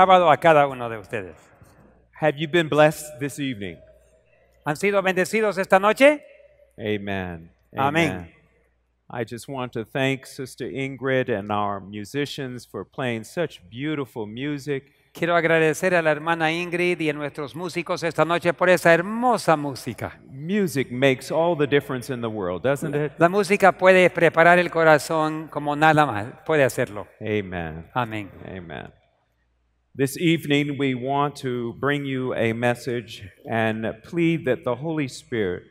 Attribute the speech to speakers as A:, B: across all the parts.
A: sábado a cada uno de ustedes. Have you been blessed this evening? ¿Han sido bendecidos esta noche? Amen. Amen. I just want to thank Sister Ingrid and our musicians for playing such beautiful music. Quiero agradecer a la hermana Ingrid y a nuestros músicos esta noche por esa hermosa música. Music makes all the difference in the world, doesn't it? La música puede preparar el corazón como nada más puede hacerlo. Amen. Amén. Amen. This evening, we want to bring you a message and plead that the Holy Spirit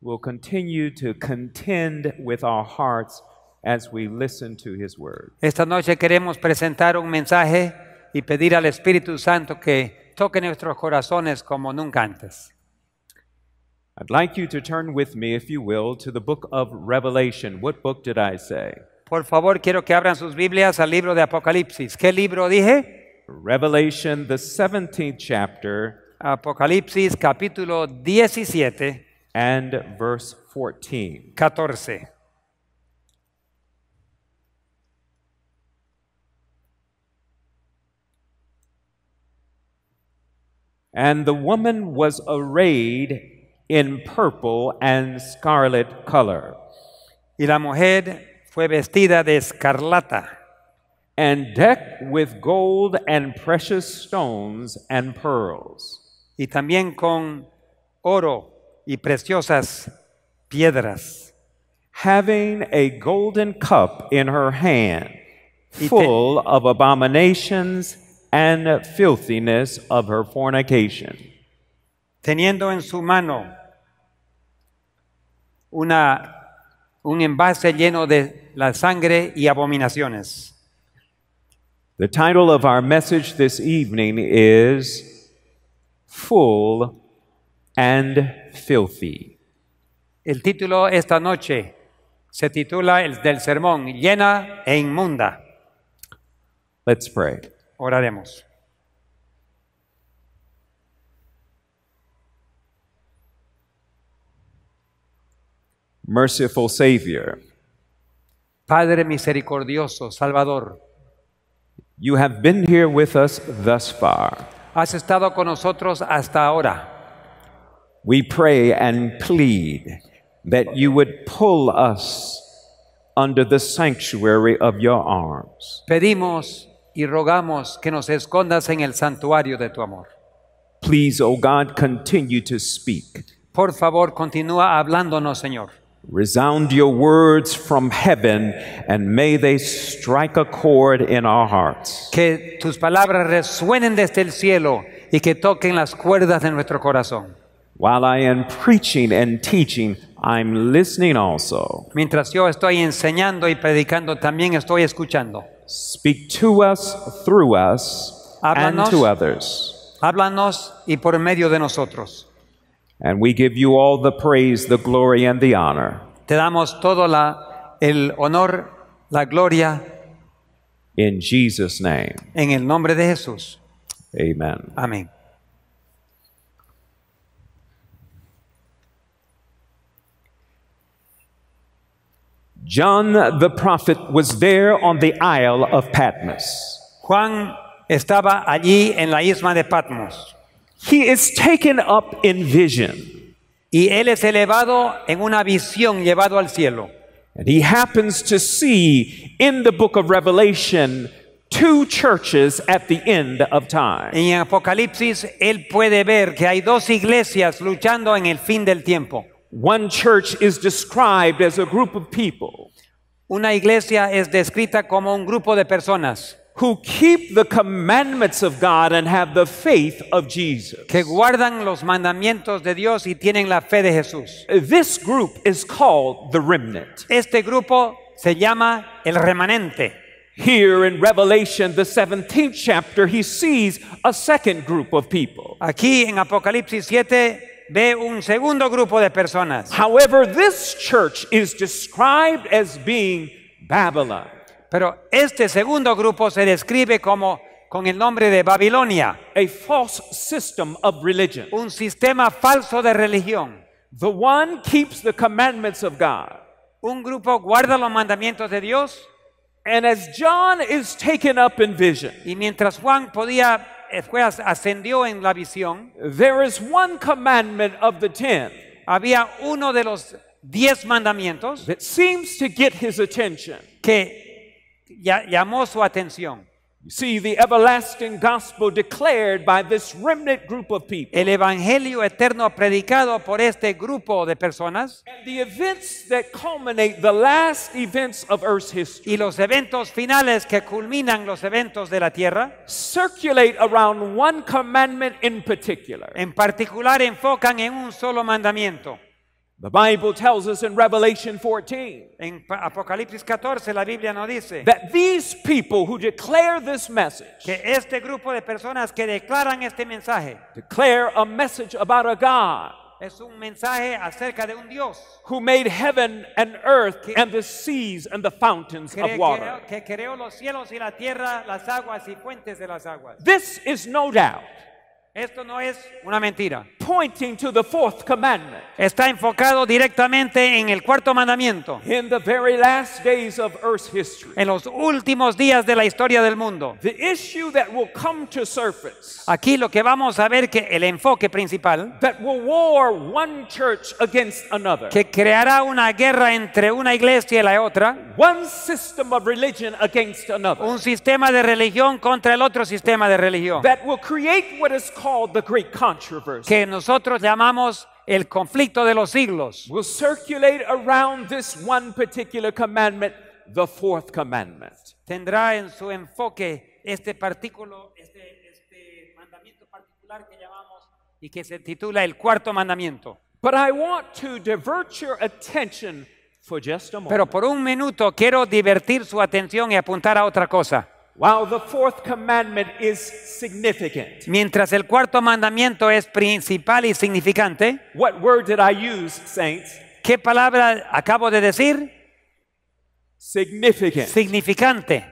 A: will continue to contend with our hearts as we listen to His Word. Esta noche queremos presentar un mensaje y pedir al Espíritu Santo que toque nuestros corazones como nunca antes. I'd like you to turn with me, if you will, to the book of Revelation. What book did I say? Por favor, quiero que abran sus Biblias al libro de Apocalipsis. ¿Qué libro dije? Revelation, the 17th chapter. Apocalipsis, capítulo 17. And verse 14. 14. And the woman was arrayed in purple and scarlet color. Y la mujer fue vestida de escarlata and decked with gold and precious stones and pearls. Y también con oro y preciosas piedras. Having a golden cup in her hand, full of abominations and filthiness of her fornication. Teniendo en su mano una, un envase lleno de la sangre y abominaciones. The title of our message this evening is Full and Filthy. El título esta noche se titula el del sermón Llena e inmunda. Let's pray. Oraremos. Merciful Savior. Padre misericordioso, Salvador. You have been here with us thus far. Has estado con nosotros hasta ahora. We pray and plead that you would pull us under the sanctuary of your arms. Pedimos y rogamos que nos escondas en el santuario de tu amor. Please, O oh God, continue to speak. Por favor, continúa hablándonos, Señor. Resound your words from heaven and may they strike a chord in our hearts. Que tus palabras resuenen desde el cielo y que toquen las cuerdas de nuestro corazón. While I am preaching and teaching, I'm listening also. Mientras yo estoy enseñando y predicando, también estoy escuchando. Speak to us, through us, and to others. Háblanos y por medio de nosotros. And we give you all the praise, the glory and the honor. Te damos todo la, el honor, la gloria. In Jesus name. En el nombre de Jesús. Amen. Amén. John the prophet was there on the Isle of Patmos. Juan estaba allí en la isla de Patmos. He is taken up in vision. Y él es elevado en una visión, llevado al cielo. And he happens to see in the book of Revelation two churches at the end of time. En Apocalipsis él puede ver que hay dos iglesias luchando en el fin del tiempo. One church is described as a group of people. Una iglesia es descrita como un grupo de personas who keep the commandments of God and have the faith of Jesus. Que guardan los mandamientos de Dios y tienen la fe de Jesús. This group is called the remnant. Este grupo se llama el remanente. Here in Revelation, the 17th chapter, he sees a second group of people. Aquí en Apocalipsis 7 ve un segundo grupo de personas. However, this church is described as being Babylon. Pero este segundo grupo se describe como con el nombre de Babilonia. A false system of religion. Un sistema falso de religión. The one keeps the commandments of God. Un grupo guarda los mandamientos de Dios. And as John is taken up in vision. Y mientras Juan podía eh, fue ascendió en la visión. There is one commandment of the ten. Había uno de los diez mandamientos. That seems to get his attention. Que llamó su atención. see, the everlasting gospel declared by this remnant group of people. El evangelio eterno predicado por este grupo de personas. And the events that culminate the last events of Earth's history. Y los eventos finales que culminan los eventos de la tierra. Circulate around one commandment in particular. En particular enfocan en un solo mandamiento. The Bible tells us in Revelation 14 in Apocalipsis 14 la Biblia nos dice that these people who declare this message que este grupo de personas que declaran este mensaje declare a message about a God es un mensaje acerca de un Dios who made heaven and earth que, and the seas and the fountains of water. Que, creó los cielos y la tierra, las aguas y fuentes de las aguas. This is no doubt Esto no es una mentira. Está enfocado directamente en el cuarto mandamiento. En los últimos días de la historia del mundo. Aquí lo que vamos a ver que el enfoque principal. Que creará una guerra entre una iglesia y la otra. One Un sistema de religión contra el otro sistema de religión. That will create what is que nosotros llamamos el conflicto de los siglos. Will circulate around this one particular commandment, the fourth commandment. Tendrá en su enfoque este partículo, este, este, mandamiento particular que llamamos y que se titula el cuarto mandamiento. But I want to divert your attention for just a moment. Pero por un minuto quiero divertir su atención y apuntar a otra cosa. While the fourth commandment is significant. Mientras el cuarto mandamiento es principal y significante. What word did I use, ¿Qué palabra acabo de decir? Significant. Significante.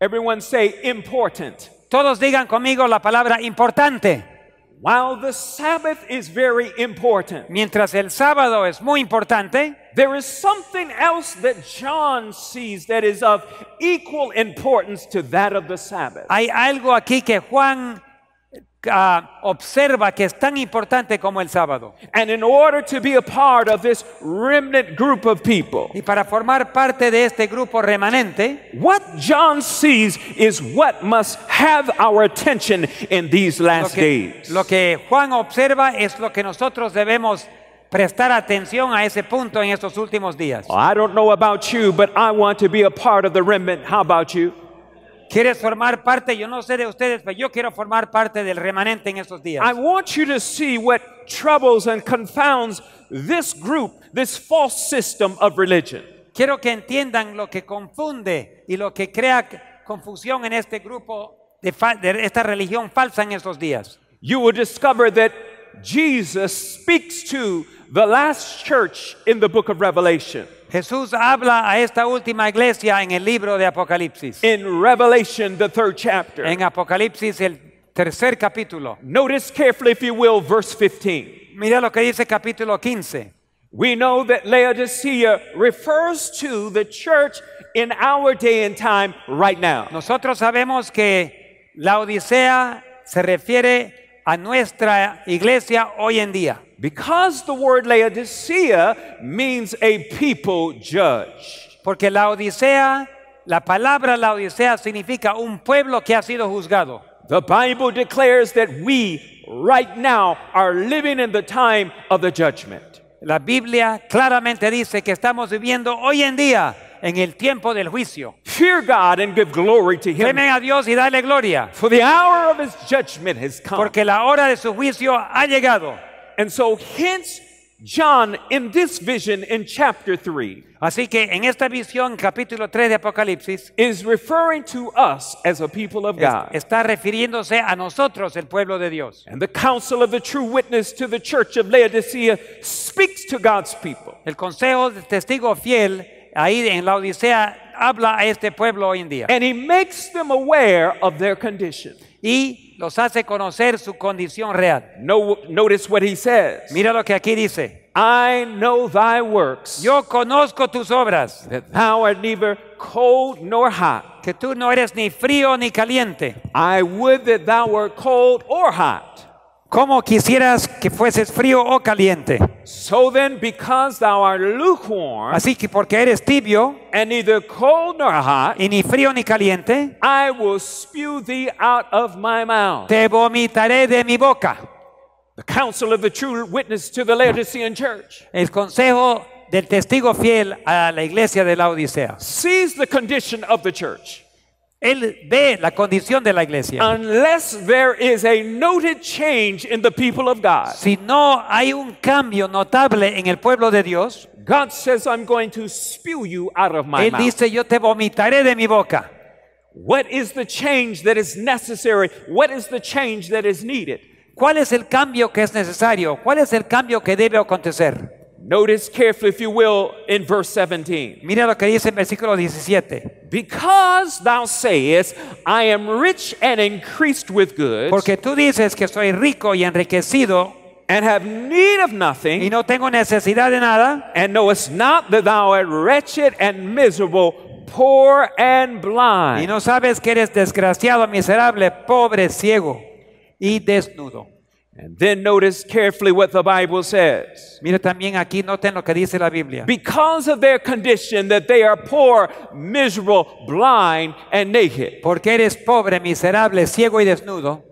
A: Everyone say important. Todos digan conmigo la palabra importante. While the Sabbath is very important. Mientras el sábado es muy importante. there is something else that John sees that is of equal importance to that of the Sabbath. Hay algo aquí que Juan Uh, observa que es tan importante como el sábado. And in order to be a part of this remnant group of people, y para formar parte de este grupo remanente, what John sees is what must have our attention in these last lo que, days. Lo que Juan observa es lo que nosotros debemos prestar atención a ese punto en estos últimos días. I don't know about you, but I want to be a part of the remnant. How about you? ¿Quieres formar parte? Yo no sé de ustedes, pero yo quiero formar parte del remanente en estos días. I want you to see what troubles and confounds this group, this false system of religion. Quiero que entiendan lo que confunde y lo que crea confusión en este grupo de, esta religión falsa en estos días. You will discover that Jesus speaks to the last church in the book of Revelation. Jesús habla a esta última iglesia en el libro de Apocalipsis. In Revelation, the third chapter. En Apocalipsis el tercer capítulo. Notice carefully, if you will, verse 15. Mira lo que dice capítulo 15. We know that Laodicea refers to the church in our day and time right now. Nosotros sabemos que Laodicea se refiere a nuestra iglesia hoy en día. Because the word Laodicea means a people judged. Porque la Odisea, la palabra la Odisea significa un pueblo que ha sido juzgado. The Bible declares that we right now are living in the time of the judgment. La Biblia claramente dice que estamos viviendo hoy en día en el tiempo del juicio. Fear God and give glory to him. Temen a Dios y dale gloria. For the hour of his judgment has come. Porque la hora de su juicio ha llegado. And so hence John in this vision in chapter 3 Así que en esta visión capítulo 3 de Apocalipsis is referring to us as a people of God. Está refiriéndose a nosotros el pueblo de Dios. And the counsel of the true witness to the church of Laodicea speaks to God's people. El consejo del testigo fiel ahí en la Odisea habla a este pueblo hoy en día. And he makes them aware of their condition. y los hace conocer su condición real. No, notice what he says. Mira lo que aquí dice. I know thy works. Yo conozco tus obras. That thou art neither cold nor hot. Que tú no eres ni frío ni caliente. I would that thou were cold or hot como quisieras que fueses frío o caliente? So then, because thou art lukewarm, Así que porque eres tibio, and neither cold nor hot, y ni frío ni caliente, I will spew thee out of my mouth. Te vomitaré de mi boca. The counsel of the true witness to the Laodicean church. El consejo del testigo fiel a la iglesia de la Odisea. Sees the condition of the church. Él ve la condición de la iglesia. Si no hay un cambio notable en el pueblo de Dios, Él dice yo te vomitaré de mi boca. What is the change that is necessary? ¿Cuál es el cambio que es necesario? ¿Cuál es el cambio que debe acontecer? Notice carefully, if you will, in verse 17. Mira lo que dice en versículo 17. Because thou sayest, I am rich and increased with goods. Porque tú dices que soy rico y enriquecido. And have need of nothing. Y no tengo necesidad de nada. And knowest not that thou art wretched and miserable, poor and blind. Y no sabes que eres desgraciado, miserable, pobre, ciego y desnudo. And then notice carefully what the Bible says. también aquí noten lo que dice la Biblia. Because of their condition that they are poor, miserable, blind and naked. Porque eres pobre, miserable, ciego y desnudo.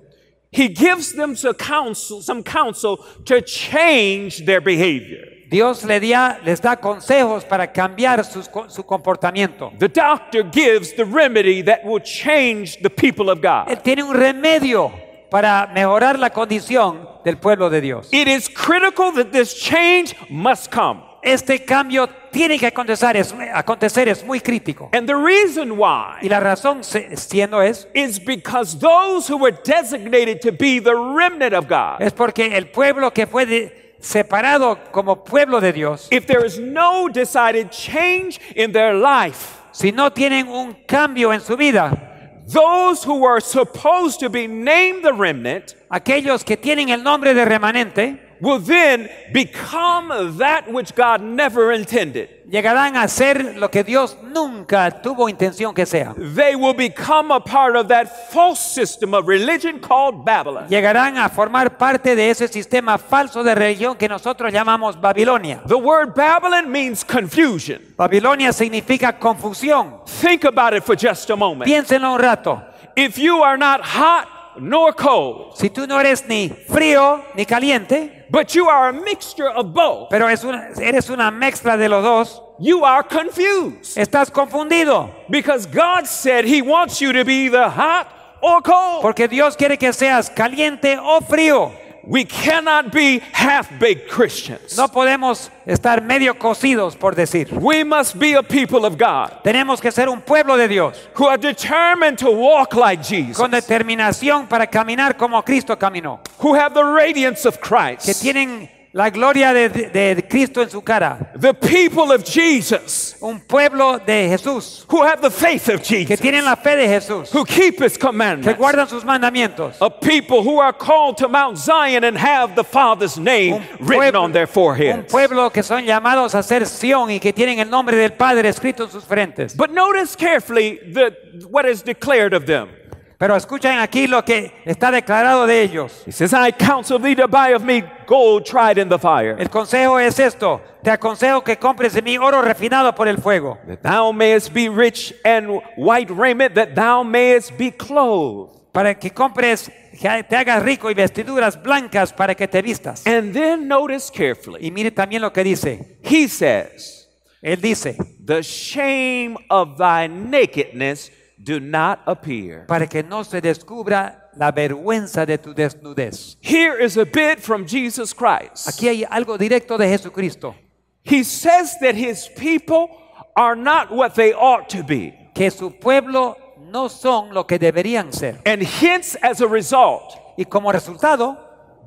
A: He gives them some counsel, some counsel to change their behavior. Dios les da, les da consejos para cambiar sus, su comportamiento. The doctor gives the remedy that will change the people of God. Él tiene un remedio para mejorar la condición del pueblo de Dios. It is critical that this change must come. Este cambio tiene que acontecer es, acontecer, es muy crítico. And the reason why y la razón siendo es is because those who were designated to be the remnant of God. Es porque el pueblo que fue de, separado como pueblo de Dios. If there is no decided change in their life, si no tienen un cambio en su vida, Those who are supposed to be named the remnant, aquellos que tienen el nombre de remanente, will then become that which God never intended. Llegarán a ser lo que Dios nunca tuvo intención que sea. They will become a part of that false system of religion called Babylon. Llegarán a formar parte de ese sistema falso de religión que nosotros llamamos Babilonia. The word Babylon means confusion. Babilonia significa confusión. Think about it for just a moment. Piénsenlo un rato. If you are not hot nor cold. Si tú no eres ni frío ni caliente, but you are a mixture of both. Pero es una, eres una mezcla de los dos. You are confused. Estás confundido. Because God said he wants you to be either hot or cold. Porque Dios quiere que seas caliente o frío. We cannot be half-baked Christians. No podemos estar medio cocidos, por decir. We must be a people of God. Tenemos que ser un pueblo de Dios. Who are determined to walk like Jesus. Con determinación para caminar como Cristo caminó. Who have the radiance of Christ. Que tienen La gloria de, de, Cristo en su cara. The people of Jesus. Un pueblo de Jesús. Who have the faith of Jesus. Que tienen la fe de Jesús. Who keep his commandments. Que guardan sus mandamientos. A people who are called to Mount Zion and have the Father's name pueblo, written on their foreheads. Un pueblo que son llamados a ser Sion y que tienen el nombre del Padre escrito en sus frentes. But notice carefully the, what is declared of them. Pero escuchen aquí lo que está declarado de ellos. He says, I counsel thee to buy of me gold tried in the fire. El consejo es esto: te aconsejo que compres de mí oro refinado por el fuego. That thou mayest be rich and white raiment, that thou mayest be clothed. Para que compres, que te hagas rico y vestiduras blancas para que te vistas. And then notice carefully. Y mire también lo que dice. He says. Él dice. The shame of thy nakedness do not appear. Para que no se descubra la vergüenza de tu desnudez. Here is a bit from Jesus Christ. Aquí hay algo directo de Jesucristo. He says that his people are not what they ought to be. Que su pueblo no son lo que deberían ser. And hence as a result, y como resultado,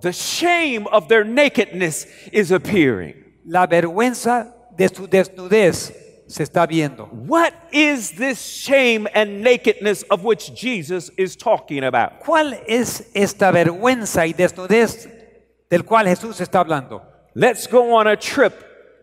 A: the shame of their nakedness is appearing. La vergüenza de su desnudez se está viendo. What is this shame and nakedness of which Jesus is talking about? ¿Cuál es esta vergüenza y desnudez del cual Jesús está hablando? Let's go on a trip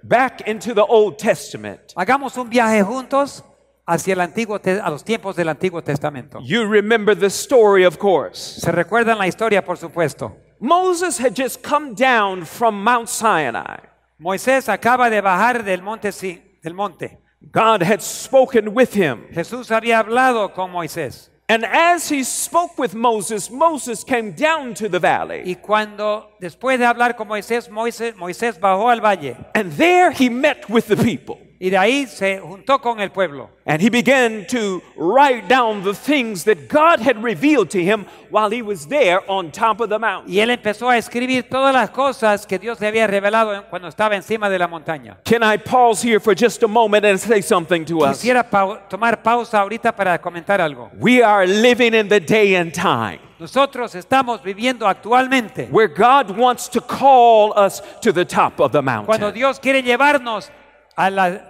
A: back into the Old Testament. Hagamos un viaje juntos hacia el antiguo a los tiempos del Antiguo Testamento. You remember the story of course. Se recuerdan la historia por supuesto. Moses had just come down from Mount Sinai. Moisés acaba de bajar del monte Sinai del monte. God had spoken with him. Jesús había hablado con Moisés. And as he spoke with Moses, Moses came down to the valley. Y cuando después de hablar con Moisés, Moisés, Moisés bajó al valle. And there he met with the people. Y de ahí se juntó con el pueblo. And he began to write down the things that God had revealed to him while he was there on top of the mountain. Y él empezó a escribir todas las cosas que Dios le había revelado cuando estaba encima de la montaña. Can I pause here for just a moment and say something to us? Quisiera pa tomar pausa ahorita para comentar algo. We are living in the day and time. Nosotros estamos viviendo actualmente. Where God wants to call us to the top of the mountain. Cuando Dios quiere llevarnos a la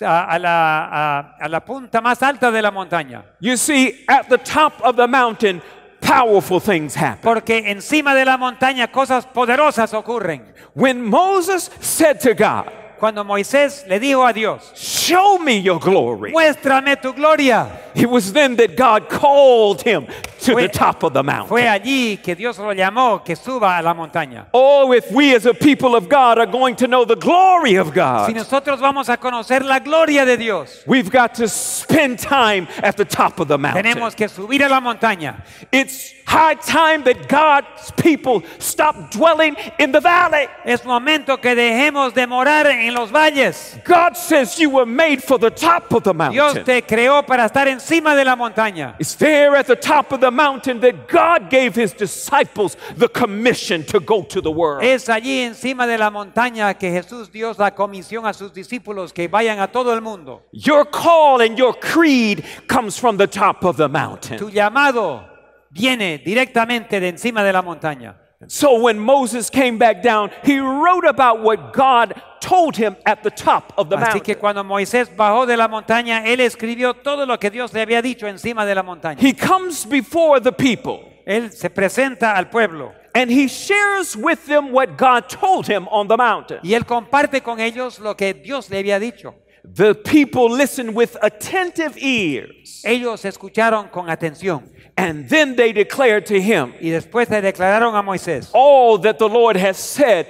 A: a la, a, a la punta más alta de la montaña. You see, at the top of the mountain, powerful things happen. Porque encima de la montaña cosas poderosas ocurren. When Moses said to God, cuando Moisés le dijo a Dios, "Show me your glory." Muéstrame tu gloria. It was then that God called him to fue, the top of the mountain. Fue allí que Dios lo llamó que suba a la montaña. Oh, if we as a people of God are going to know the glory of God. Si nosotros vamos a conocer la gloria de Dios. We've got to spend time at the top of the mountain. Tenemos que subir a la montaña. It's high time that God's people stop dwelling in the valley. Es momento que dejemos de morar en los valles. God says you were made for the top of the mountain. Dios te creó para estar encima de la montaña. It's there at the top of the mountain that God gave his disciples the commission to go to the world. Es allí encima de la montaña que Jesús dio la comisión a sus discípulos que vayan a todo el mundo. Your call and your creed comes from the top of the mountain. Tu llamado viene directamente de encima de la montaña. So when Moses came back down, he wrote about what God told him at the top of the mountain. Así que cuando Moisés bajó de la montaña, él escribió todo lo que Dios le había dicho encima de la montaña. He comes before the people. Él se presenta al pueblo. And he shares with them what God told him on the mountain. Y él comparte con ellos lo que Dios le había dicho. The people listened with attentive ears. Ellos escucharon con atención. And then they declared to him. Y después le declararon a Moisés. All that the Lord has said,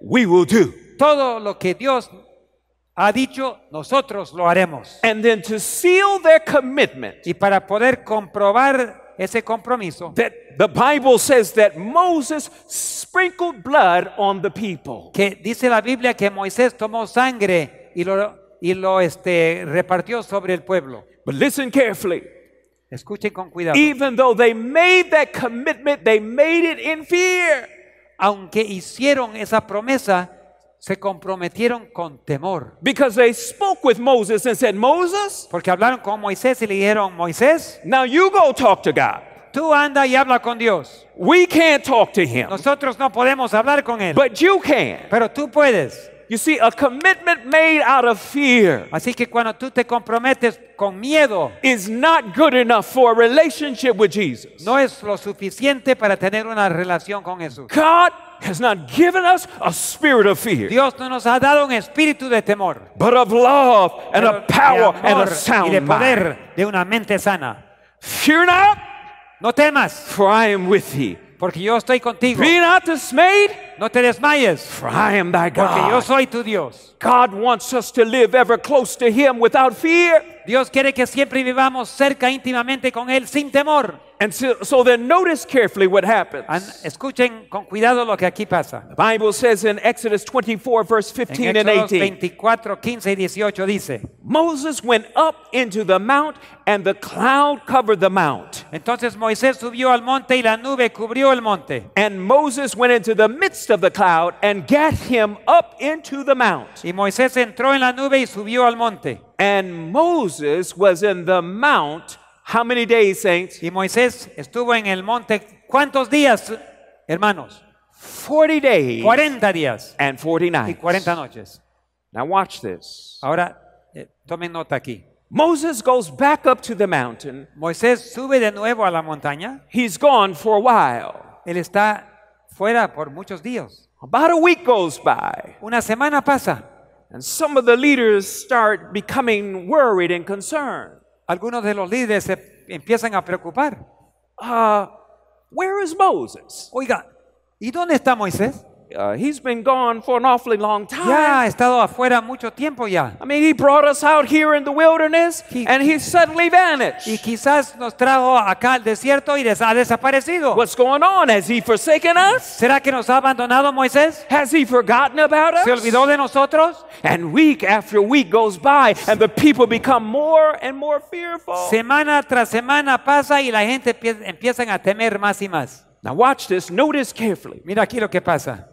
A: we will do. Todo lo que Dios ha dicho, nosotros lo haremos. And then to seal their commitment. Y para poder comprobar ese compromiso. That the Bible says that Moses sprinkled blood on the people. Que dice la Biblia que Moisés tomó sangre y lo y lo este, repartió sobre el pueblo. But listen carefully. Escuchen con cuidado. Even though they made that commitment, they made it in fear. Aunque hicieron esa promesa, se comprometieron con temor. Because they spoke with Moses and said, Moses, porque hablaron con Moisés y le dijeron, Moisés, now you go talk to God. Tú anda y habla con Dios. We can't talk to him. Nosotros no podemos hablar con él. But you can. Pero tú puedes. You see, a commitment made out of fear Así que cuando tú te comprometes con miedo, is not good enough for a relationship with Jesus. no es lo suficiente para tener una relación con Jesús. God has not given us a spirit of fear, Dios no nos ha dado un espíritu de temor, but of love and pero of de power and amor of y de sound mind. poder, de una mente sana. Fear not, No temas, for I am with thee. Porque yo estoy contigo. Be not dismayed. No te desmayes. For I am thy God. Porque yo soy tu Dios. God wants us to live ever close to him without fear. Dios quiere que siempre vivamos cerca íntimamente con él sin temor. And so, so then notice carefully what happens. And escuchen con cuidado lo que aquí pasa. The Bible says in Exodus 24 verse 15 and 18. 24, 15 y 18 dice. Moses went up into the mount and the cloud covered the mount. Entonces Moisés subió al monte y la nube cubrió el monte. And Moses went into the midst of the cloud and got him up into the mount. Y Moisés entró en la nube y subió al monte. And Moses was in the mount how many days, saints? Y Moisés estuvo en el monte ¿cuántos días, hermanos? 40 days. 40 días. And 40 nights. Y 40 noches. Now watch this. Ahora eh, tomen nota aquí. Moses goes back up to the mountain. Moisés sube de nuevo a la montaña. He's gone for a while. Él está fuera por muchos días. About a week goes by. Una semana pasa. And some of the leaders start becoming worried and concerned. algunos de los líderes se empiezan a preocupar. Uh, where is Moses? Oiga, ¿y dónde está Moisés? Uh, he's been gone for an awfully long time. Ya ha estado afuera mucho tiempo ya. I mean, he brought us out here in the wilderness he, and he suddenly vanished. Y quizás nos trajo acá al desierto y des ha desaparecido. What's going on? Has he forsaken us? ¿Será que nos ha abandonado Moisés? Has he forgotten about us? ¿Se olvidó de nosotros? And week after week goes by and the people become more and more fearful. Semana tras semana pasa y la gente empiezan a temer más y más. Now watch this, notice carefully. Mira aquí lo que pasa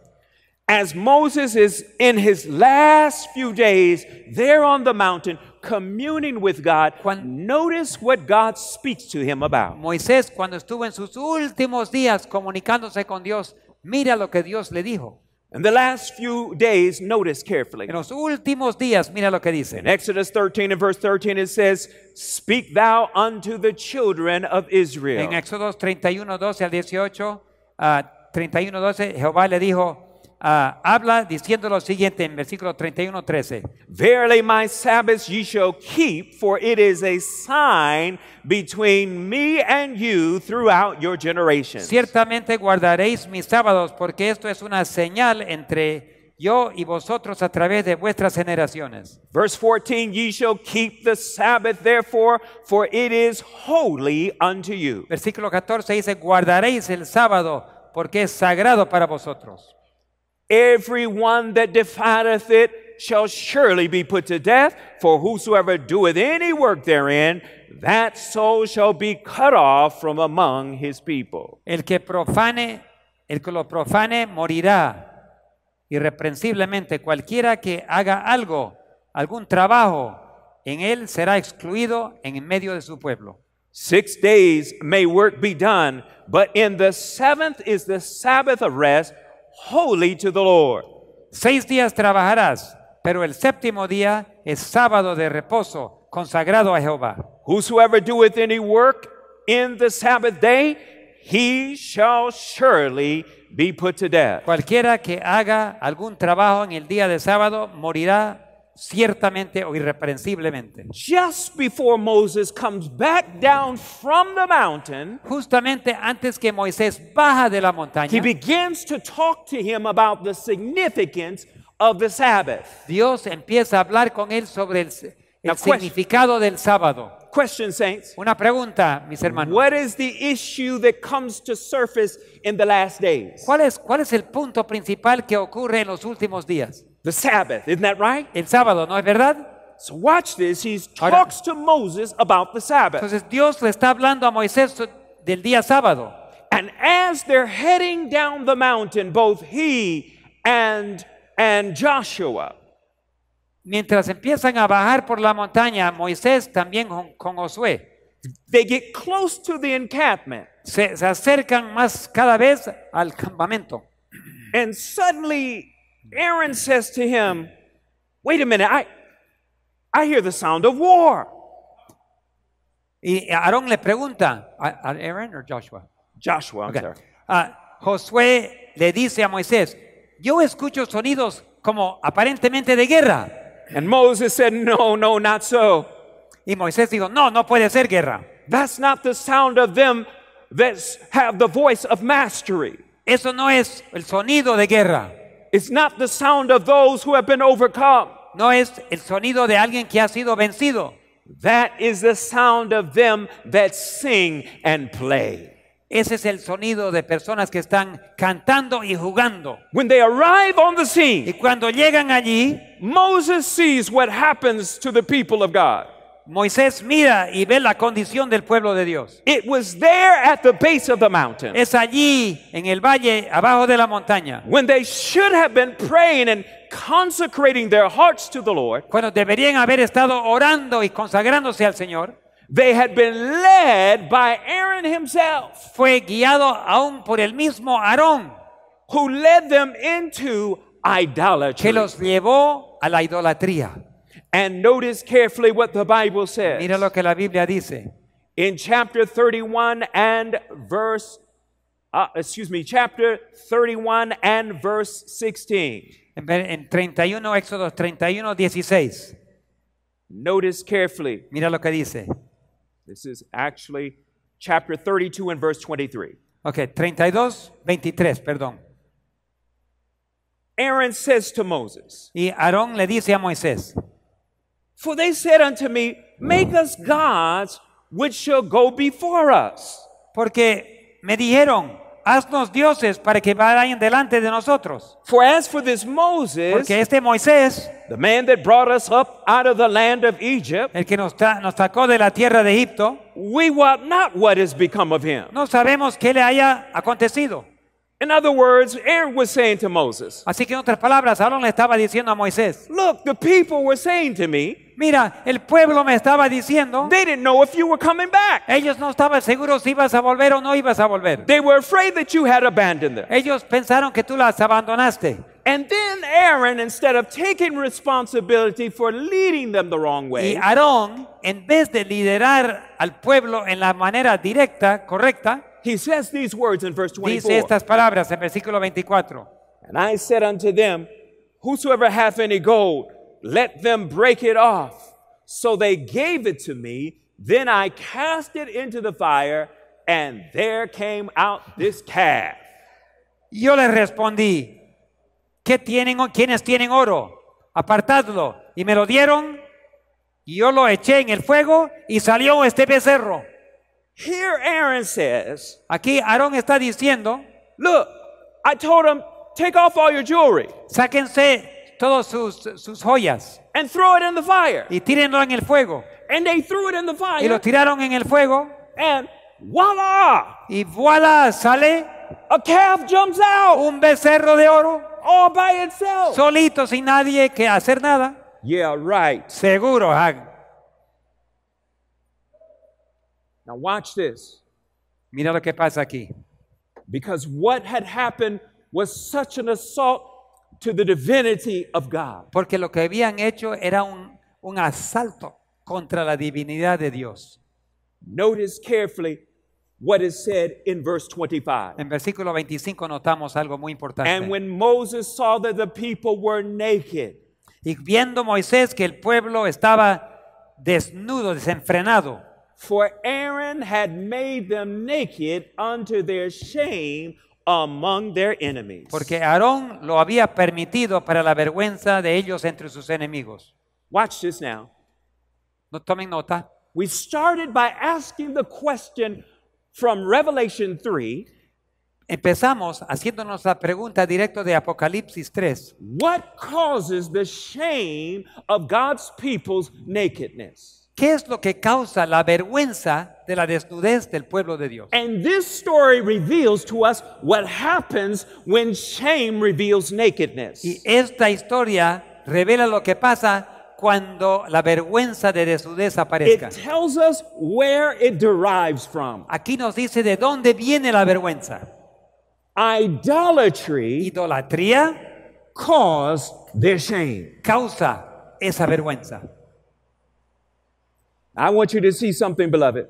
A: as Moses is in his last few days there on the mountain communing with God, notice what God speaks to him about. Moisés cuando estuvo en sus últimos días comunicándose con Dios, mira lo que Dios le dijo. In the last few days, notice carefully. En los últimos días, mira lo que dice. In Exodus 13 and verse 13 it says, "Speak thou unto the children of Israel." En Éxodo 31:12 al 18, uh, 31:12 Jehová le dijo, Ah, habla diciendo lo siguiente en versículo 31, 13. Verily my Sabbath ye shall keep, for it is a sign between me and you throughout your generations. Ciertamente guardaréis mis sábados, porque esto es una señal entre yo y vosotros a través de vuestras generaciones. Verse 14, ye shall keep the Sabbath therefore, for it is holy unto you. Versículo 14 dice, guardaréis el sábado, porque es sagrado para vosotros. Everyone that defileth it shall surely be put to death, for whosoever doeth any work therein, that soul shall be cut off from among his people. El que profane, el que lo profane morirá irreprensiblemente. Cualquiera que haga algo, algún trabajo, en él será excluido en medio de su pueblo. Six days may work be done, but in the seventh is the Sabbath of rest holy to the Lord. Seis días trabajarás, pero el séptimo día es sábado de reposo, consagrado a Jehová. Whosoever doeth any work in the Sabbath day, he shall surely be put to death. Cualquiera que haga algún trabajo en el día de sábado morirá ciertamente o irreprensiblemente. Just before Moses comes back down from the mountain, justamente antes que Moisés baja de la montaña, he begins to talk to him about the significance of the Sabbath. Dios empieza a hablar con él sobre el, el significado del sábado. Question, saints. Una pregunta, mis hermanos. What is the issue that comes to surface in the last days? ¿Cuál es cuál es el punto principal que ocurre en los últimos días? The Sabbath, isn't that right? El sábado, ¿no es verdad? So watch this. He talks to Moses about the Sabbath. Entonces Dios le está hablando a Moisés del día sábado. And as they're heading down the mountain, both he and and Joshua. Mientras empiezan a bajar por la montaña, Moisés también con, con Josué. They get close to the encampment. Se, se acercan más cada vez al campamento. And suddenly Aaron says to him, Wait a minute, I, I hear the sound of war. Y Aarón le pregunta a Aaron or Joshua. Joshua, okay. uh, Josué le dice a Moisés, yo escucho sonidos como aparentemente de guerra. And Moses said, no, no, not so. Y Moisés dijo, no, no puede ser guerra. That's not the sound of them that have the voice of mastery. Eso no es el sonido de guerra. It's not the sound of those who have been overcome. No es el sonido de alguien que ha sido vencido. That is the sound of them that sing and play. Ese es el sonido de personas que están cantando y jugando. When they arrive on the scene, y cuando llegan allí, Moses sees what happens to the people of God. Moisés mira y ve la condición del pueblo de Dios. Es allí en el valle abajo de la montaña. Cuando deberían haber estado orando y consagrándose al Señor. They had been led by Aaron himself. Fue guiado aún por el mismo Aarón. Who led them into idolatry. Que los llevó a la idolatría. And notice carefully what the Bible says. Mira lo que la Biblia dice. In chapter 31 and verse uh, excuse me, chapter 31 and verse 16. En, en 31 Éxodo 31 16. Notice carefully. Mira lo que dice. This is actually chapter 32 and verse 23. Okay, 32, 23, perdón. Aaron says to Moses. Y Aarón le dice a Moisés. For they said unto me, Make us gods which shall go before us. Porque me dijeron, haznos dioses para que vayan delante de nosotros. For as for this Moses, Porque este Moisés, the man that brought us up out of the land of Egypt, el que nos, nos sacó de la tierra de Egipto, we wot not what has become of him. No sabemos qué le haya acontecido. In other words, Aaron was saying to Moses. Así que en otras palabras, Aarón le estaba diciendo a Moisés. Look, the people were saying to me. Mira, el pueblo me estaba diciendo. They didn't know if you were coming back. Ellos no estaban seguros si ibas a volver o no ibas a volver. They were afraid that you had abandoned them. Ellos pensaron que tú las abandonaste. And then Aaron, instead of taking responsibility for leading them the wrong way, y Aarón, en vez de liderar al pueblo en la manera directa, correcta, He says these words in verse 24. Dice estas palabras en versículo 24. And I said unto them, Whosoever hath any gold, let them break it off. So they gave it to me. Then I cast it into the fire, and there came out this calf. Yo le respondí, ¿qué tienen, ¿quiénes tienen oro? Apartadlo. Y me lo dieron, y yo lo eché en el fuego, y salió este becerro. Here Aaron says, Aquí Aaron está diciendo, look, I told him, take off all your jewelry sáquense todas sus, sus joyas and throw it in the fire. y tírenlo en el fuego. And they threw it in the fire. Y lo tiraron en el fuego and voila, y voilà, sale a calf jumps out un becerro de oro all by itself. solito sin nadie que hacer nada. Yeah, right. Seguro, ah, Now watch this. Mira lo que pasa aquí. Because what had happened was such an assault to the divinity of God. Porque lo que habían hecho era un, un asalto contra la divinidad de Dios. Notice carefully what is said in verse 25. En versículo 25 notamos algo muy importante. And when Moses saw that the people were naked. Y viendo Moisés que el pueblo estaba desnudo, desenfrenado. for Aaron had made them naked unto their shame among their enemies. Porque Aarón lo había permitido para la vergüenza de ellos entre sus enemigos. Watch this now. No tomen nota. We started by asking the question from Revelation 3. Empezamos haciéndonos la pregunta directo de Apocalipsis 3. What causes the shame of God's people's nakedness? ¿Qué es lo que causa la vergüenza de la desnudez del pueblo de Dios? Y esta historia revela lo que pasa cuando la vergüenza de desnudez aparece. Aquí nos dice de dónde viene la vergüenza. Idolatría causa esa vergüenza. I want you to see something, beloved.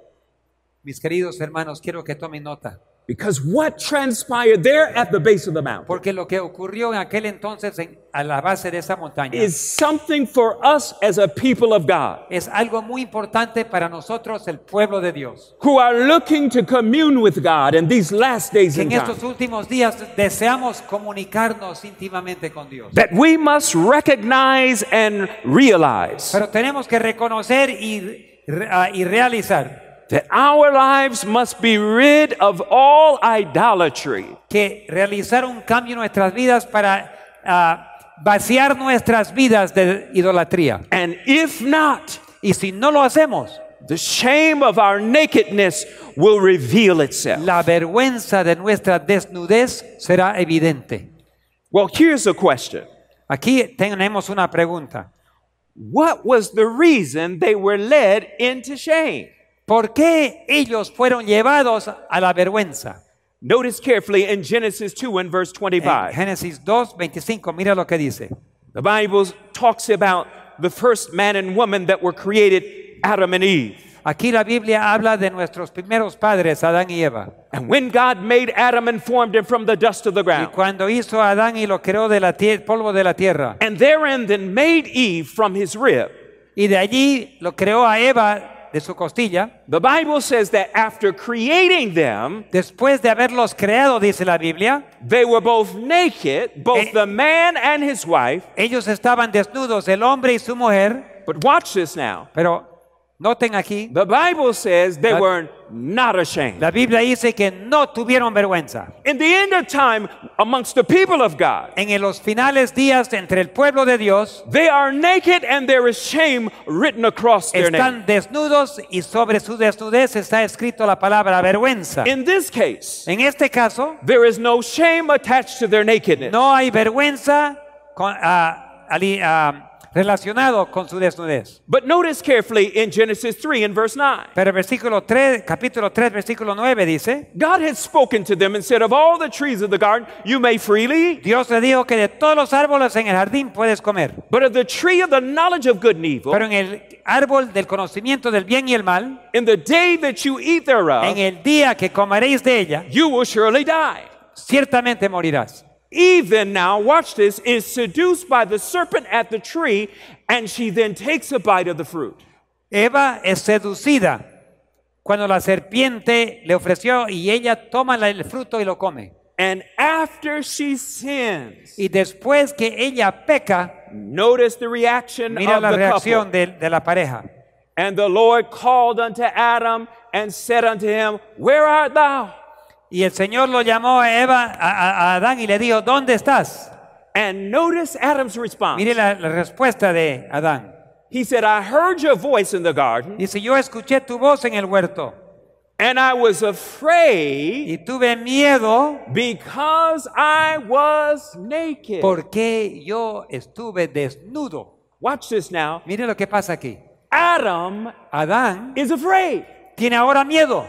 A: Mis queridos hermanos, quiero que tomen nota. Because what transpired there at the base of the mountain Porque lo que ocurrió en aquel entonces en, a la base de esa montaña is something for us as a people of God es algo muy importante para nosotros, el pueblo de Dios. who are looking to commune with God in these last days en and times. estos últimos días deseamos comunicarnos íntimamente con Dios. That we must recognize and realize Pero tenemos que reconocer y Ah, y realizar. our lives must be rid of all idolatry. Que realizar un cambio en nuestras vidas para ah, vaciar nuestras vidas de idolatría. And if not, y si no lo hacemos, the shame of our nakedness will reveal itself. La vergüenza de nuestra desnudez será evidente. Well, here's a question. Aquí tenemos una pregunta. What was the reason they were led into shame? ¿Por qué ellos fueron llevados a la vergüenza? Notice carefully in Genesis 2 and verse 25. En Génesis 2, 25, mira lo que dice. The Bible talks about the first man and woman that were created, Adam and Eve. Aquí la Biblia habla de nuestros primeros padres, Adán y Eva. And when God made Adam and formed him from the dust of the ground. Y cuando hizo a Adán y lo creó de la polvo de la tierra. And therein then made Eve from his rib. Y de allí lo creó a Eva de su costilla. The Bible says that after creating them, después de haberlos creado, dice la Biblia, they were both naked, both eh, the man and his wife. Ellos estaban desnudos, el hombre y su mujer. But watch this now. Pero Noten aquí. The Bible says they were not ashamed. La Biblia dice que no tuvieron vergüenza. In the end of time, amongst the people of God, en los finales días entre el pueblo de Dios, they are naked and there is shame written across their name. Están desnudos y sobre su desnudez está escrito la palabra vergüenza. In this case, en este caso, there is no shame attached to their nakedness. No hay vergüenza con, uh, ali, uh, relacionado con su desnudez. But notice carefully in Genesis 3 and verse 9. Pero versículo 3, capítulo 3, versículo 9 dice, God had spoken to them and said, of all the trees of the garden you may freely Dios le dijo que de todos los árboles en el jardín puedes comer. But of the tree of the knowledge of good and evil. Pero en el árbol del conocimiento del bien y el mal. In the day that you eat thereof. En el día que comeréis de ella. You will surely die. Ciertamente morirás. even now, watch this, is seduced by the serpent at the tree, and she then takes a bite of the fruit. Eva es seducida cuando la serpiente le ofreció y ella toma el fruto y lo come. And after she sins, y después que ella peca, notice the reaction mira of la the reacción De, de la pareja. And the Lord called unto Adam and said unto him, Where art thou? Y el Señor lo llamó a, Eva, a, Adán y le dijo, ¿dónde estás? Mire la, respuesta de Adán. He said, voice Dice, yo escuché tu voz en el huerto. Y tuve miedo. Because was Porque yo estuve desnudo. Watch this now. Mire lo que pasa aquí. Adán Tiene ahora miedo.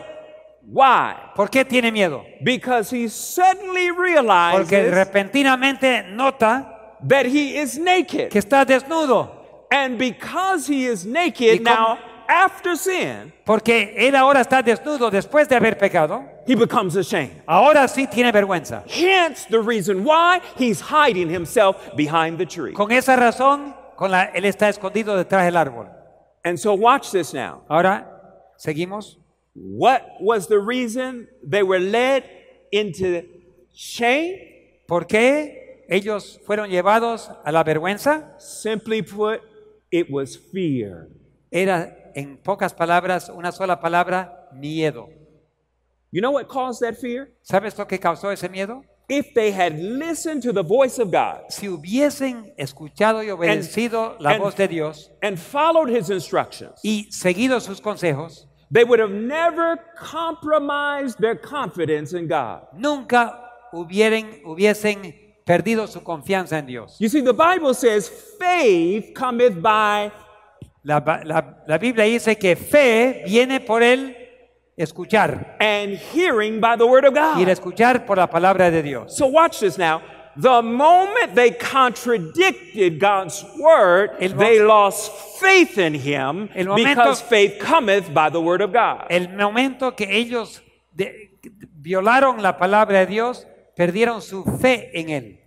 A: Why? ¿Por qué tiene miedo? Because he suddenly realizes Porque repentinamente nota that he is naked. Que está desnudo. And because he is naked now after sin, porque él ahora está desnudo después de haber pecado, he becomes ashamed. Ahora sí tiene vergüenza. Hence the reason why he's hiding himself behind the tree. Con esa razón, con la, él está escondido detrás del árbol. And so watch this now. Ahora, seguimos. What was the reason they were led into shame? ¿Por qué ellos fueron llevados a la vergüenza? Simply put, it was fear. Era en pocas palabras, una sola palabra, miedo. You know what caused that fear? ¿Sabes lo que causó ese miedo? If they had listened to the voice of God, si hubiesen escuchado y obedecido and, la and, voz de Dios, and followed his instructions, y seguido sus consejos, They would have never compromised their confidence in God. Nunca hubieren, hubiesen perdido su confianza en Dios. You see, the Bible says faith cometh by. La, la, la Biblia dice que fe viene por el escuchar. And hearing by the word of God. Y el escuchar por la palabra de Dios. So watch this now. the moment they contradicted God's word, they lost faith in him momento, because faith cometh by the word of God. El momento que ellos de, violaron la palabra de Dios, perdieron su fe en él.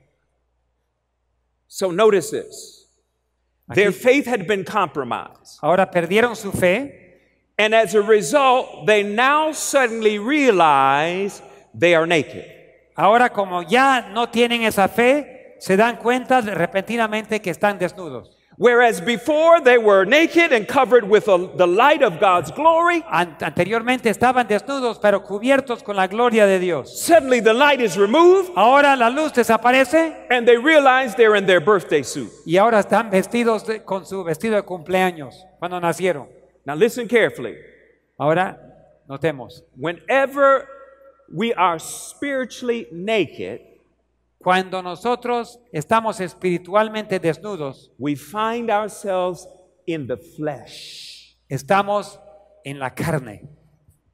A: So notice this. Aquí. Their faith had been compromised. Ahora perdieron su fe. And as a result, they now suddenly realize they are naked. ahora como ya no tienen esa fe, se dan cuenta repentinamente que están desnudos. Whereas before they were naked and covered with the light of God's glory. Anteriormente estaban desnudos pero cubiertos con la gloria de Dios. Suddenly the light is removed. Ahora la luz desaparece. And they realize they're in their birthday suit. Y ahora están vestidos con su vestido de cumpleaños cuando nacieron. Now listen carefully. Ahora notemos. Whenever we are spiritually naked, cuando nosotros estamos espiritualmente desnudos, we find ourselves in the flesh. Estamos en la carne.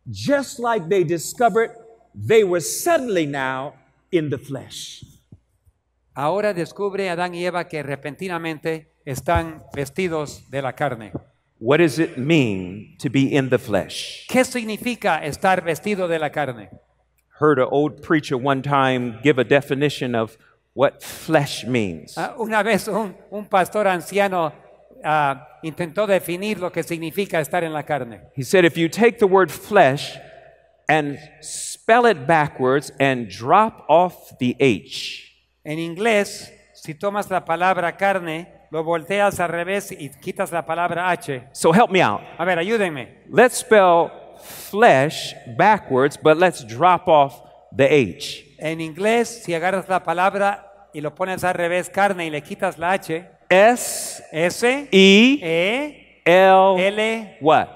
A: Just like they discovered they were suddenly now in the flesh. Ahora descubre Adán y Eva que repentinamente están vestidos de la carne. What does it mean to be in the flesh? ¿Qué significa estar vestido de la carne? heard an old preacher one time give a definition of what flesh means. Ah, una vez un, un pastor anciano uh, intentó definir lo que significa estar en la carne. He said, if you take the word flesh and spell it backwards and drop off the H. En inglés, si tomas la palabra carne, lo volteas al revés y quitas la palabra H. So help me out. A ver, ayúdenme. Let's spell flesh backwards, but let's drop off the H. En inglés, si agarras la palabra y lo pones al revés, carne, y le quitas la H, S S E E L L what?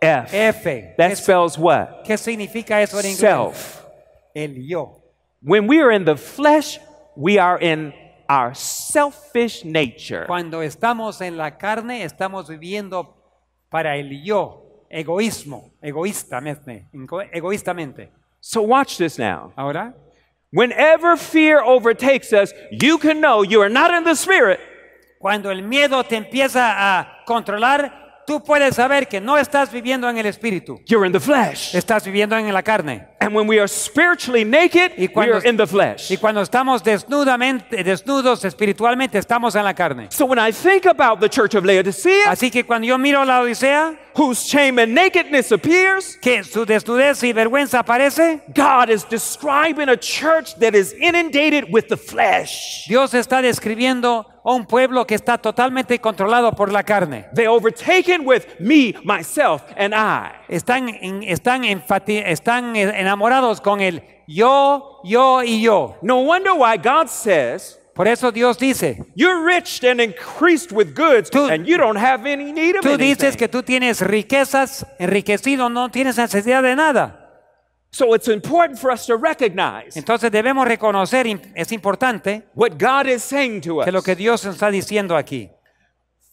A: F. F. That spells what? ¿Qué significa eso en inglés? Self. El yo. When we are in the flesh, we are in our selfish nature. Cuando estamos en la carne, estamos viviendo para el yo egoísmo, egoístamente, egoístamente. So watch this now. Ahora, whenever fear overtakes us, you can know you are not in the spirit. Cuando el miedo te empieza a controlar, tú puedes saber que no estás viviendo en el espíritu. You're in the flesh. Estás viviendo en la carne. And when we are spiritually naked, y cuando, we are in the flesh. Y cuando estamos desnudamente, desnudos espiritualmente, estamos en la carne. So when I think about the church of Laodicea, así que cuando yo miro la Odisea, whose shame and nakedness appears, que su desnudez y vergüenza aparece. God is describing a church that is inundated with the flesh. Dios está describiendo a un pueblo que está totalmente controlado por la carne. They overtaken with me, myself and I. Están están están enamorados con el yo, yo y yo. No wonder why God says por eso Dios dice, tú, dices que tú tienes riquezas, enriquecido, no tienes necesidad de nada. Entonces debemos reconocer, es importante, que lo que Dios está diciendo aquí.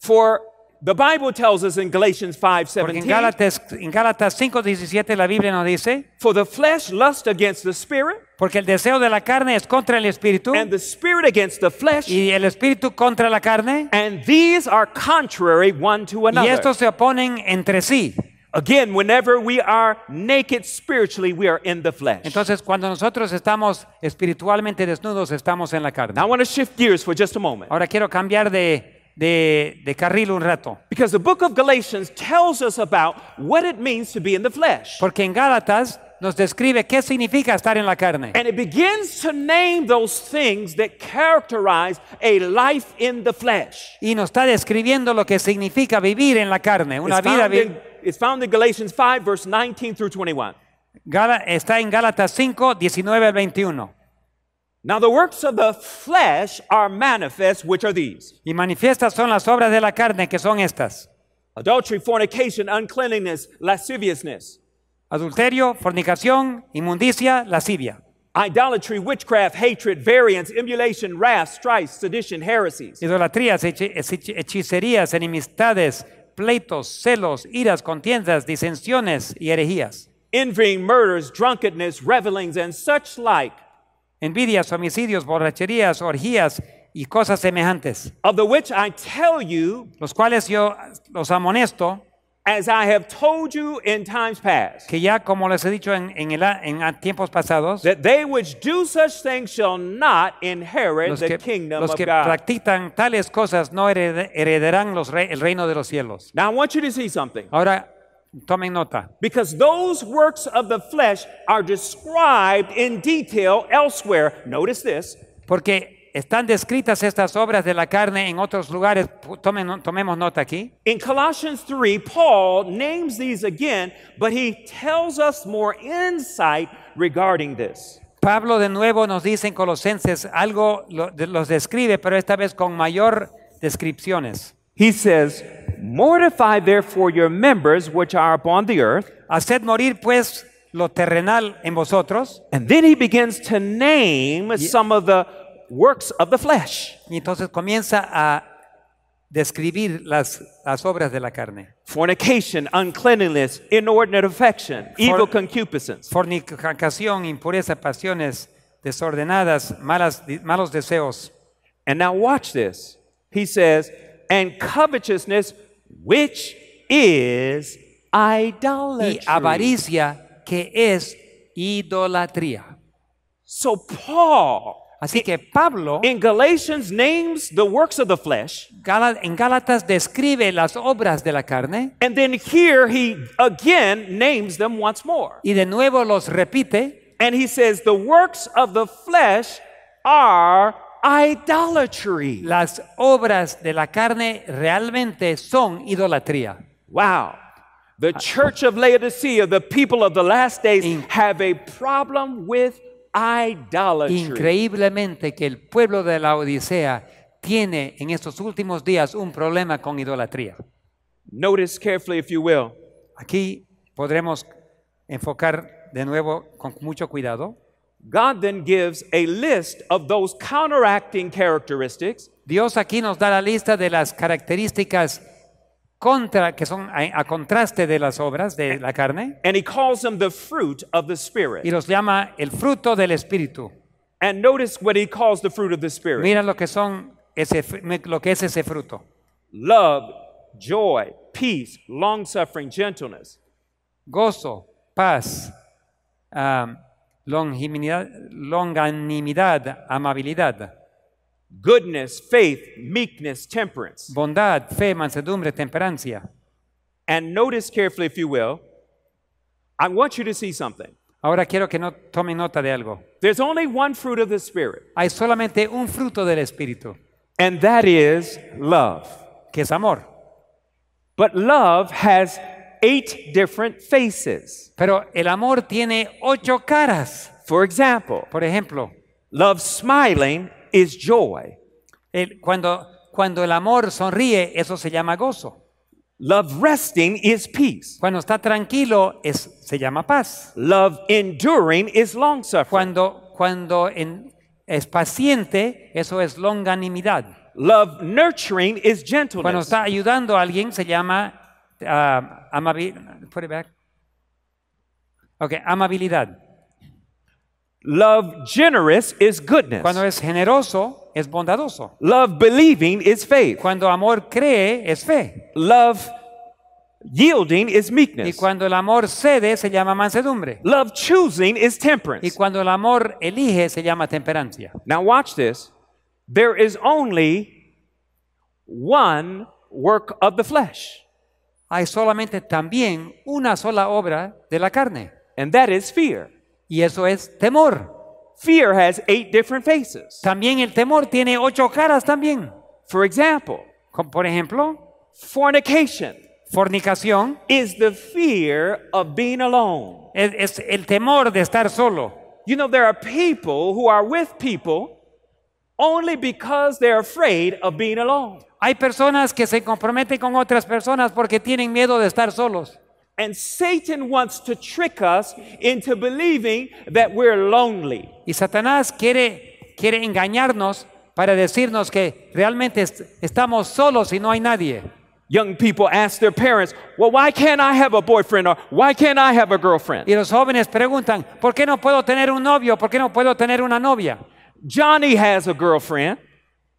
A: For The Bible tells us in Galatians 5, 17, Porque en Gálatas, en Gálatas 5, 17 la Biblia nos dice, For the flesh lusts against the spirit, porque el deseo de la carne es contra el espíritu, and the spirit against the flesh, y el espíritu contra la carne, and these are contrary one to another. y estos se oponen entre sí. Again, whenever we are naked spiritually, we are in the flesh. Entonces, cuando nosotros estamos espiritualmente desnudos, estamos en la carne. Now, I want to shift gears for just a moment. Ahora quiero cambiar de de, de carril un rato. Because the book of Galatians tells us about what it means to be in the flesh. Porque en Gálatas nos describe qué significa estar en la carne. And it begins to name those things that characterize a life in the flesh. Y nos está describiendo lo que significa vivir en la carne, una it's vida in, It's found in Galatians 5 verse 19 through 21. Gala, está en Gálatas 5, 19 al 21. Now the works of the flesh are manifest, which are these. Y manifiestas son las obras de la carne, que son estas. Adultery, fornication, uncleanness, lasciviousness. Adulterio, fornicación, inmundicia, lascivia. Idolatry, witchcraft, hatred, variance, emulation, wrath, strife, sedition, heresies. Idolatrías, hechicerías, enemistades, pleitos, celos, iras, contiendas, disensiones y herejías. Envying, murders, drunkenness, revelings, and such like envidias, homicidios, borracherías, orgías y cosas semejantes. Of the which I tell you, los cuales yo los amonesto, as I have told you in times past, que ya como les he dicho en, en tiempos pasados, that they which do such things shall not inherit the kingdom of Los que practican tales cosas no herederán el reino de los cielos. Now I you to Tomen nota. Because those works of the flesh are described in detail elsewhere. Notice this. Porque están descritas estas obras de la carne en otros lugares. Tomen, tomemos nota aquí. In Colossians 3, Paul names these again, but he tells us more insight regarding this. Pablo de nuevo nos dice en Colosenses algo los describe, pero esta vez con mayor descripciones. He says Mortify therefore your members which are upon the earth. Haced morir pues lo terrenal en vosotros. And then he begins to name y, some of the works of the flesh. Y entonces comienza a describir las, las obras de la carne. Fornication, uncleanliness, inordinate affection, For, evil concupiscence. Fornicación, impureza, pasiones desordenadas, malas, malos deseos. And now watch this. He says, and covetousness, which is idolatry. Y avaricia, que es idolatría. So Paul Así que Pablo in Galatians names the works of the flesh. en Gálatas describe las obras de la carne. And then here he again names them once more. Y de nuevo los repite. And he says the works of the flesh are idolatry. Las obras de la carne realmente son idolatría. Wow. The church of Laodicea, the people of the last days, have a problem with idolatry. Increíblemente que el pueblo de la Odisea tiene en estos últimos días un problema con idolatría. Notice carefully if you will. Aquí podremos enfocar de nuevo con mucho cuidado. God then gives a list of those counteracting characteristics. Dios aquí nos da la lista de las características contra que son a, a contraste de las obras de la carne. And he calls them the fruit of the spirit. Y los llama el fruto del espíritu. And notice what he calls the fruit of the spirit. Mira lo que son ese lo que es ese fruto. Love, joy, peace, long suffering, gentleness. Gozo, paz, um, longanimidad, amabilidad, goodness, faith, meekness, temperance. bondad, fe, mansedumbre, temperancia. And notice carefully, if you will, I want you to see something. Ahora quiero que no tome nota de algo. There's only one fruit of the Spirit, Hay solamente un fruto del Espíritu, and that is love. que es amor. But love has eight different faces. Pero el amor tiene ocho caras. For example, por ejemplo, love smiling is joy. El, cuando, cuando el amor sonríe, eso se llama gozo. Love resting is peace. Cuando está tranquilo es, se llama paz. Love enduring is long suffering. Cuando cuando en, es paciente, eso es longanimidad. Love nurturing is gentleness. Cuando está ayudando a alguien se llama uh, put it back. Okay, amabilidad. Love generous is goodness. Cuando es generoso es bondadoso. Love believing is faith. Cuando amor cree es fe. Love Yielding is meekness. Y cuando el amor cede se llama mansedumbre. Love choosing is temperance. Y cuando el amor elige se llama temperancia. Now watch this. There is only one work of the flesh hay solamente también una sola obra de la carne. And that is fear. Y eso es temor. Fear has eight different faces. También el temor tiene ocho caras también. For example, Como por ejemplo, fornication. Fornicación is the fear of being alone. Es, es el temor de estar solo. You know there are people who are with people only because they're afraid of being alone. Hay personas que se comprometen con otras personas porque tienen miedo de estar solos. And Satan wants to trick us into believing that we're lonely. Y Satanás quiere quiere engañarnos para decirnos que realmente estamos solos y no hay nadie. Young people ask their parents, "Well, why can't I have a boyfriend or why can't I have a girlfriend?" Y los jóvenes preguntan, "¿Por qué no puedo tener un novio? ¿Por qué no puedo tener una novia?" Johnny has a girlfriend.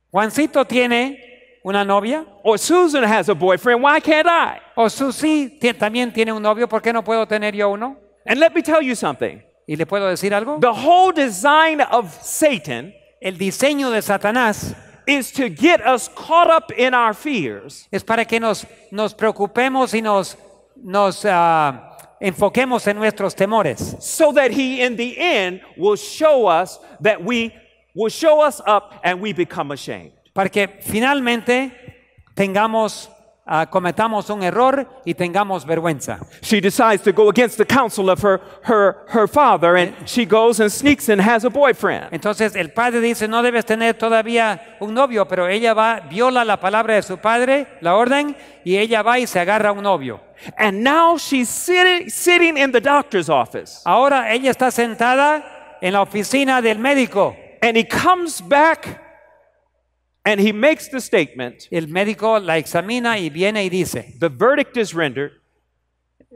A: Juancito tiene una novia? Or Susan has a boyfriend, why can't I? O Susie también tiene un novio, ¿por qué no puedo tener yo uno? And let me tell you something. ¿Y le puedo decir algo? The whole design of Satan El diseño de Satanás is to get us caught up in our fears es para que nos, nos preocupemos y nos, nos ah, enfoquemos en nuestros temores so that he in the end will show us that we will show us up and we become ashamed. para que finalmente tengamos ah, cometamos un error y tengamos vergüenza. Entonces el padre dice, "No debes tener todavía un novio", pero ella va viola la palabra de su padre, la orden, y ella va y se agarra un novio. office. Ahora ella está sentada en la oficina del médico. And comes back And he makes the statement. El médico la examina y viene y dice. The verdict is rendered.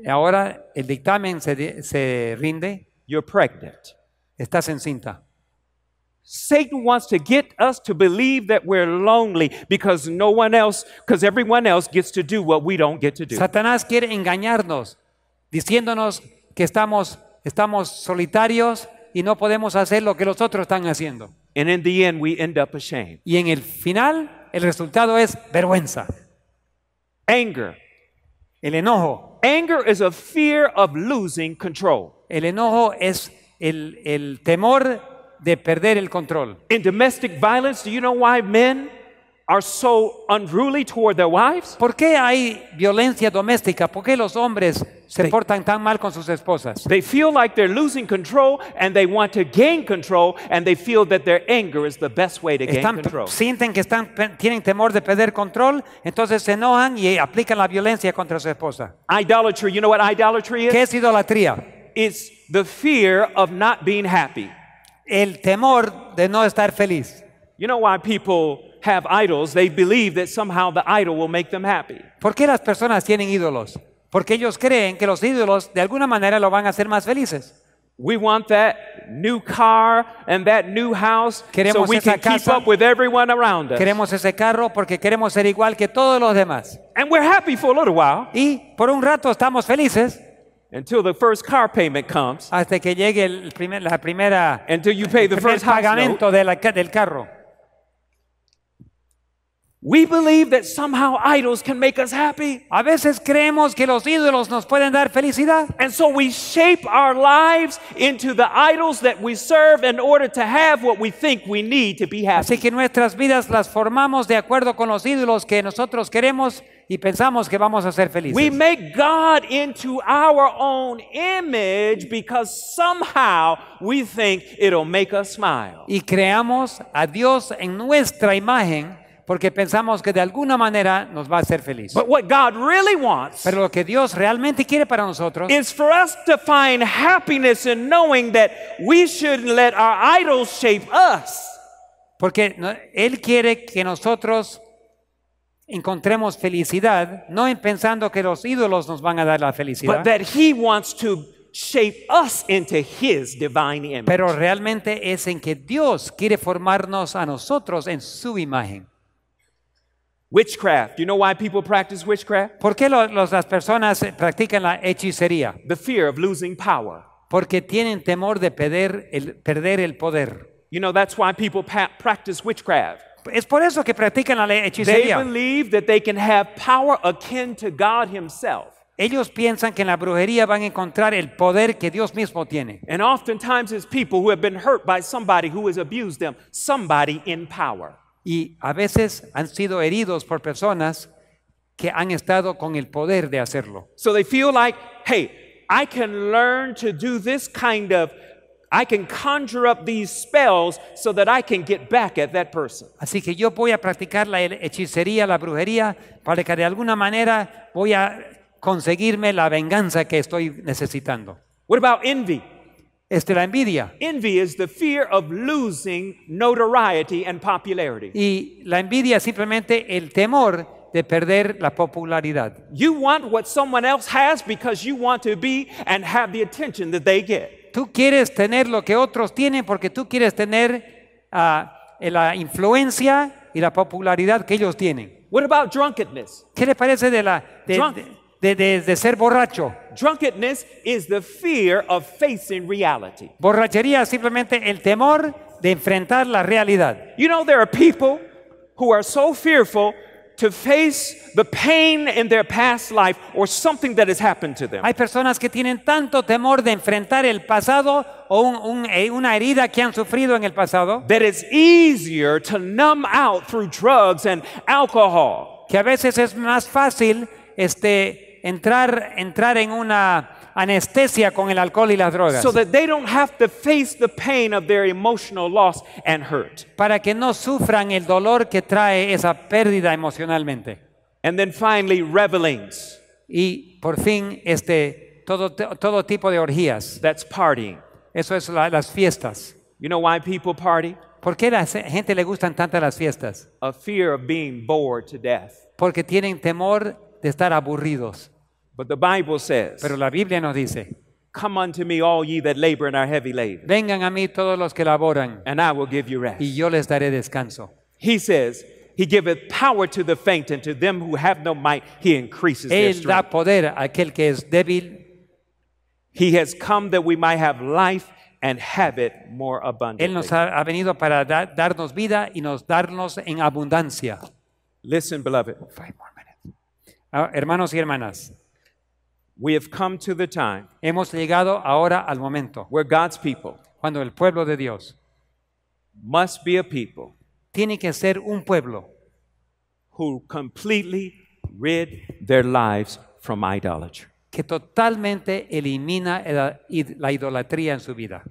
A: Ahora el dictamen se, se rinde. You're pregnant. Estás encinta. Satan wants to get us to believe that we're lonely because no one else, because everyone else gets to do what we don't get to do. Satanás quiere engañarnos diciéndonos que estamos, estamos solitarios, y no podemos hacer lo que los otros están haciendo. And in the end, we end up ashamed. Y en el final, el resultado es vergüenza. Anger. El enojo. Anger is a fear of losing control. El enojo es el, el temor de perder el control. In domestic violence, do you know why men are so unruly toward their wives? ¿Por qué hay violencia doméstica? ¿Por qué los hombres se They- portan tan mal con sus esposas? They feel like they're losing control and they want to gain control and they feel that their anger is the best way to gain Están- control. sienten que están, tienen temor de perder control, entonces se enojan y aplican la violencia contra su esposa. Idolatry, you know what idolatry ¿Qué is? es idolatría? It's the fear of not being happy. El temor de no estar feliz. You know why people have idols, they believe that somehow the idol will make them happy. ¿Por qué las personas tienen ídolos? Porque ellos creen que los ídolos de alguna manera lo van a hacer más felices. We want that new car and that new house so we can keep up with everyone around us. Queremos ese carro porque queremos ser igual que todos los demás. And we're happy for a little while Y por un rato estamos felices until the first car payment comes, hasta que llegue el primer, la primera, until you pay the first house note, pagamento de la del carro. We believe that somehow idols can make us happy. A veces creemos que los ídolos nos pueden dar felicidad. And so we shape our lives into the idols that we serve in order to have what we think we need to be happy. Así que nuestras vidas las formamos de acuerdo con los ídolos que nosotros queremos y pensamos que vamos a ser felices. We make God into our own image because somehow we think it'll make us smile. Y creamos a Dios en nuestra imagen Porque pensamos que de alguna manera nos va a hacer feliz. Pero lo que Dios realmente quiere para nosotros is for us to find happiness in knowing that we shouldn't let our idols shape us. Porque él quiere que nosotros encontremos felicidad, no en pensando que los ídolos nos van a dar la felicidad. wants Pero realmente es en que Dios quiere formarnos a nosotros en su imagen. Witchcraft. You know why people practice witchcraft? ¿Por qué lo- los- las personas eh, practican la hechicería? The fear of losing power. Porque tienen temor de perder el, perder el poder. You know, that's why people pa- practice witchcraft. Es por eso que practican la hechicería. They believe that they can have power akin to God Himself. Ellos piensan que en la brujería van a encontrar el poder que Dios mismo tiene. And oftentimes, it's people who have been hurt by somebody who has abused them, somebody in power. y a veces han sido heridos por personas que han estado con el poder de hacerlo. Así que yo voy a practicar la hechicería, la brujería para que de alguna manera voy a conseguirme la venganza que estoy necesitando. What about envy? Es la envidia. Envy Y la envidia es simplemente el temor de perder la popularidad. Tú quieres tener lo que otros tienen porque tú quieres tener ah, la influencia y la popularidad que ellos tienen. ¿Qué le parece de la de, de, de, ser borracho. Drunkenness is the fear of facing reality. Borrachería es simplemente el temor de enfrentar la realidad. You know there are people who are so fearful to face the pain in their past life or something that has happened to them. Hay personas que tienen tanto temor de enfrentar el pasado o un, un, eh, una herida que han sufrido en el pasado. That it's easier to numb out through drugs and alcohol. Que a veces es más fácil este entrar, entrar en una anestesia con el alcohol y las drogas. Para que no sufran el dolor que trae esa pérdida emocionalmente. Y por fin este todo todo tipo de orgías. That's Eso es las fiestas. You ¿Por qué la gente le gustan tantas las fiestas? Porque tienen temor de estar aburridos. But the Bible says, Pero la Biblia nos dice, Come unto me all ye that labor and are heavy laden. Vengan a mí todos los que laboran. And I will give you rest. Y yo les daré descanso. He says, he giveth power to the faint and to them who have no might he increases Él their strength. da poder a aquel que es débil. He has come that we might have life and have it more abundantly. Él nos ha, venido para da, darnos vida y nos darnos en abundancia. Listen, beloved. Five more Ah, hermanos y hermanas, we have come to the time hemos llegado ahora al momento where God's people cuando el pueblo de Dios must be a people tiene que ser un pueblo who completely rid their lives from idolatry. que totalmente elimina la idolatría en su vida.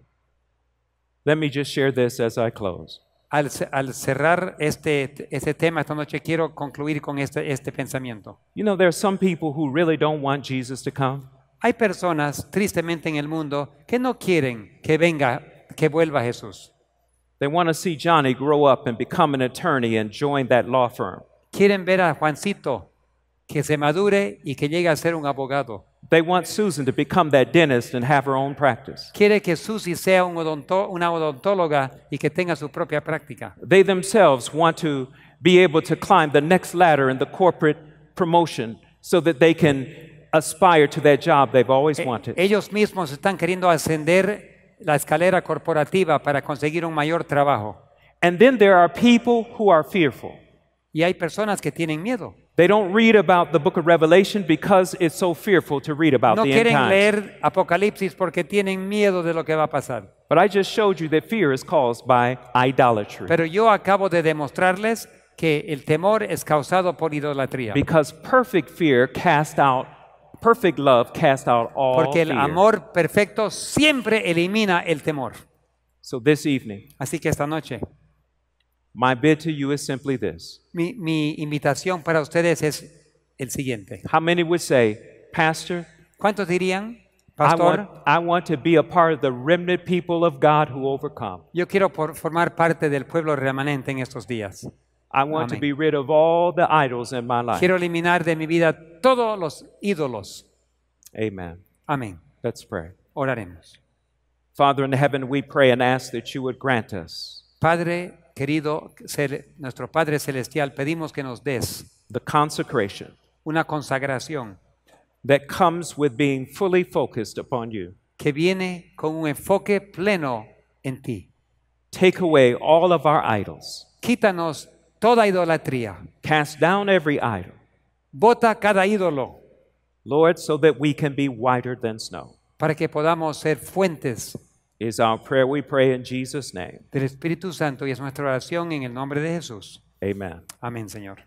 A: Let me just share this as I close al, cerrar este, este tema esta noche, quiero concluir con este, este pensamiento. Hay personas, tristemente en el mundo, que no quieren que venga, que vuelva Jesús. Quieren ver a Juancito que se madure y que llegue a ser un abogado. They want Susan to become that dentist and have her own practice. Quiere que Susie sea un odonto, una odontóloga y que tenga su propia práctica. They themselves want to be able to climb the next ladder in the corporate promotion so that they can aspire to that job they've always wanted. Ellos mismos están queriendo ascender la escalera corporativa para conseguir un mayor trabajo. And then there are people who are fearful. Y hay personas que tienen miedo. They don't read about the book of Revelation because it's so fearful to read about no the end times. No quieren leer Apocalipsis porque tienen miedo de lo que va a pasar. But I just showed you that fear is caused by idolatry. Pero yo acabo de demostrarles que el temor es causado por idolatría. Because perfect fear casts out perfect love casts out all Porque el fear. amor perfecto siempre elimina el temor. So this evening. Así que esta noche. My bid to you is simply this. Mi, mi invitación para ustedes es el siguiente. How many would say, Pastor, ¿Cuántos dirían, Pastor? I want, I want to be a part of the remnant people of God who overcome. Yo quiero por- formar parte del pueblo remanente en estos días. I want to be rid of all the idols in my life. Quiero eliminar de mi vida todos los ídolos. Amen. Amén. Let's pray. Oraremos. Father in heaven, we pray and ask that you would grant us Padre Querido ser, nuestro Padre celestial, pedimos que nos des the consecration una consagración that comes with being fully focused upon you. que viene con un enfoque pleno en ti. Take away all of our idols. Quítanos toda idolatría. Cast down every idol. Bota cada ídolo. Lord, so that we can be whiter than snow. Para que podamos ser fuentes is our prayer. We pray in Jesus' name. Del Espíritu Santo y es nuestra oración en el nombre de Jesús. Amen. Amén, Señor.